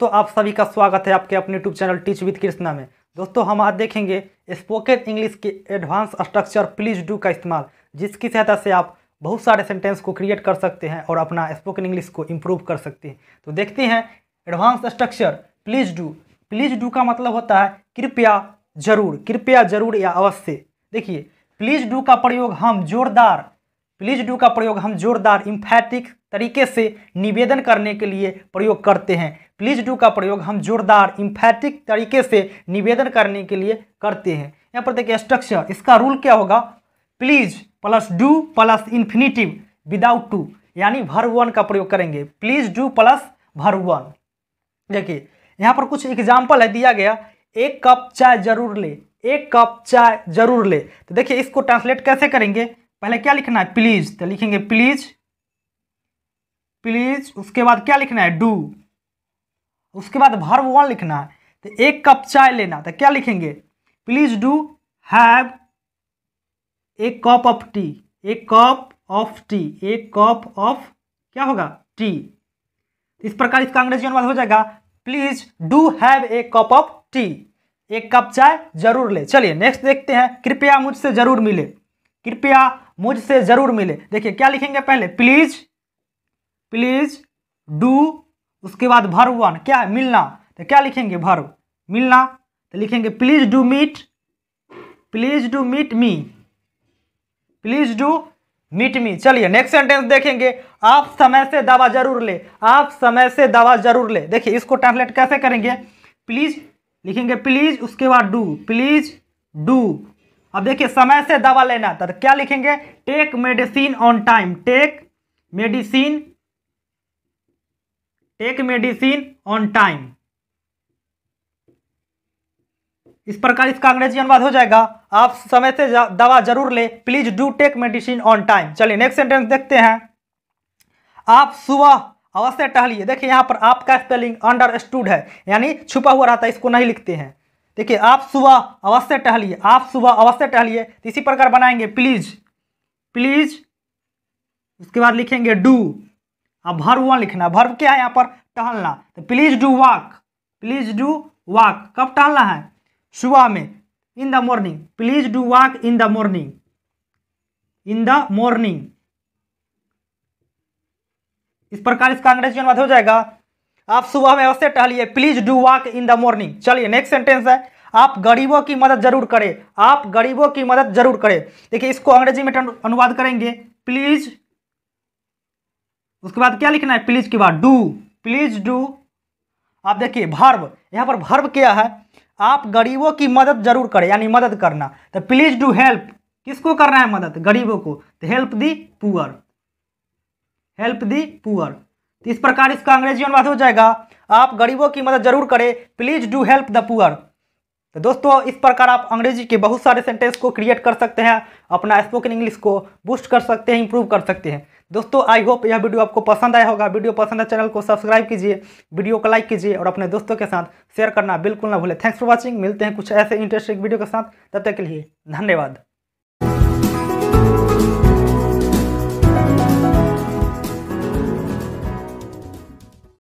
दोस्तों आप सभी का स्वागत है आपके अपने YouTube channel teach with Krishna में दोस्तों हम आज देखेंगे स्पोकन इंग्लिश के एडवांस स्ट्रक्चर प्लीज डू का इस्तेमाल जिसकी सहायता से आप बहुत सारे सेंटेंस को क्रिएट कर सकते हैं और अपना स्पोकन इंग्लिश को इम्प्रूव कर सकते हैं तो देखते हैं advance structure please do please do का मतलब होता है कृपया जरूर कृपया जरूर या अवश्य देखिए प्लीज डू का प्रयोग हम जोरदार प्लीज डू का प्रयोग हम जोरदार इम्फैटिक तरीके से निवेदन करने के लिए प्रयोग करते हैं प्लीज डू का प्रयोग हम जोरदार इम्फैटिक तरीके से निवेदन करने के लिए करते हैं यहाँ पर देखिए स्ट्रक्चर इसका रूल क्या होगा please plus do plus infinitive without to यानी भर वन का प्रयोग करेंगे please do plus verb one देखिए यहाँ पर कुछ एग्जाम्पल है दिया गया एक कप चाय जरूर ले एक कप चाय जरूर ले तो देखिए इसको ट्रांसलेट कैसे करेंगे पहले क्या लिखना है प्लीज तो लिखेंगे प्लीज प्लीज उसके बाद क्या लिखना है डू उसके बाद भर वन लिखना है तो एक कप चाय लेना तो क्या लिखेंगे please do have a cup of tea एक कप ऑफ टी एक कप ऑफ क्या होगा टी इस प्रकार इसका अंग्रेजी अनुवाद हो जाएगा please do have a cup of tea एक कप चाय जरूर ले चलिए नेक्स्ट देखते हैं कृपया मुझसे जरूर मिले कृपया मुझसे जरूर मिले देखिए क्या लिखेंगे पहले प्लीज प्लीज डू उसके बाद भर्व वन क्या है मिलना तो क्या लिखेंगे भर्व मिलना तो लिखेंगे please do meet please do meet me please do meet me चलिए नेक्स्ट सेंटेंस देखेंगे आप समय से दवा जरूर ले आप समय से दवा जरूर ले देखिए इसको ट्रांसलेट कैसे करेंगे प्लीज लिखेंगे प्लीज उसके बाद डू प्लीज डू अब देखिए समय से दवा लेना तो क्या लिखेंगे take medicine on time take medicine take medicine on time इस प्रकार इसका अंग्रेजी अनुवाद हो जाएगा आप समय से दवा जरूर ले please do take medicine on time चलिए नेक्स्ट सेंटेंस देखते हैं आप सुबह अवश्य टहलिए देखिए यहां पर आपका स्पेलिंग स्टूड है यानी छुपा हुआ रहता है इसको नहीं लिखते हैं देखिए आप सुबह अवश्य टहलिए आप सुबह अवश्य टहलिए तो इसी प्रकार बनाएंगे प्लीज प्लीज उसके बाद लिखेंगे डू आप भर्व वन लिखना भर्व क्या है यहाँ पर टहलना तो please do walk please do walk कब टहलना है सुबह में in the morning please do walk in the morning in the morning इस प्रकार इसका अंग्रेजी अनुवाद हो जाएगा आप सुबह में अवश्य टहलिए please do walk in the morning चलिए नेक्स्ट सेंटेंस है आप गरीबों की मदद जरूर करें आप गरीबों की मदद जरूर करें देखिए इसको अंग्रेजी में अनुवाद करेंगे प्लीज उसके बाद क्या लिखना है प्लीज के बाद डू प्लीज डू आप देखिए भर्व यहाँ पर भर्व क्या है आप गरीबों की मदद जरूर करें यानी मदद करना तो प्लीज डू हेल्प किसको करना है मदद गरीबों को तो help the poor help the poor तो इस प्रकार इसका अंग्रेजी अनुवाद हो जाएगा आप गरीबों की मदद जरूर करें please do help the poor तो दोस्तों इस प्रकार आप अंग्रेजी के बहुत सारे सेंटेंस को क्रिएट कर सकते हैं अपना स्पोकन इंग्लिश को बूस्ट कर सकते हैं इंप्रूव कर सकते हैं दोस्तों आई होप यह वीडियो आपको पसंद आया होगा वीडियो पसंद है चैनल को सब्सक्राइब कीजिए वीडियो को लाइक कीजिए और अपने दोस्तों के साथ शेयर करना बिल्कुल ना भूलें थैंक्स फॉर वॉचिंग मिलते हैं कुछ ऐसे इंटरेस्टिंग वीडियो के साथ तब तक के लिए धन्यवाद